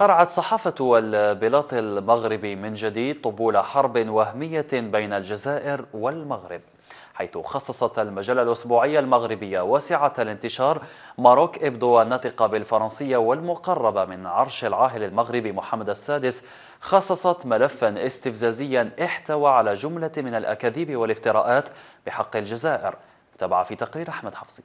قرعت صحافة البلاط المغربي من جديد طبول حرب وهمية بين الجزائر والمغرب حيث خصصت المجلة الأسبوعية المغربية واسعة الانتشار ماروك إبدو الناطقة بالفرنسية والمقربة من عرش العاهل المغربي محمد السادس خصصت ملفا استفزازيا احتوى على جملة من الأكاذيب والافتراءات بحق الجزائر تبع في تقرير أحمد حفصي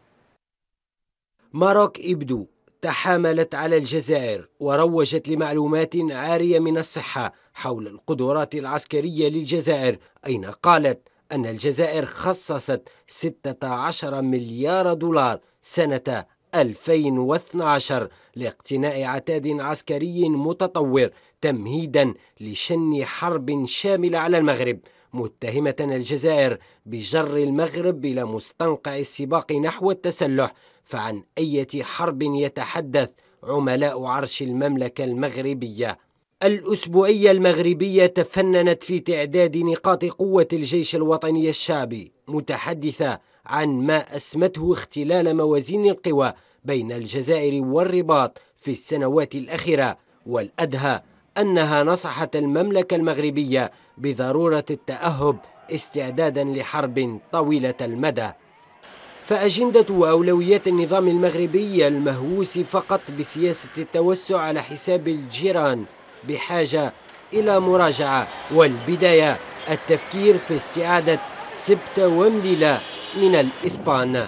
ماروك إبدو تحاملت على الجزائر وروجت لمعلومات عارية من الصحة حول القدرات العسكرية للجزائر أين قالت أن الجزائر خصصت 16 مليار دولار سنة 2012 لاقتناء عتاد عسكري متطور تمهيدا لشن حرب شاملة على المغرب متهمة الجزائر بجر المغرب إلى مستنقع السباق نحو التسلح فعن أي حرب يتحدث عملاء عرش المملكة المغربية الأسبوعية المغربية تفننت في تعداد نقاط قوة الجيش الوطني الشعبي متحدثة عن ما أسمته اختلال موازين القوى بين الجزائر والرباط في السنوات الأخيرة والأدهى أنها نصحت المملكة المغربية بضرورة التأهب استعدادا لحرب طويلة المدى فأجندة وأولويات النظام المغربي المهووس فقط بسياسة التوسع على حساب الجيران بحاجة إلى مراجعة والبداية التفكير في استعادة سبتة ومليلة من الإسبان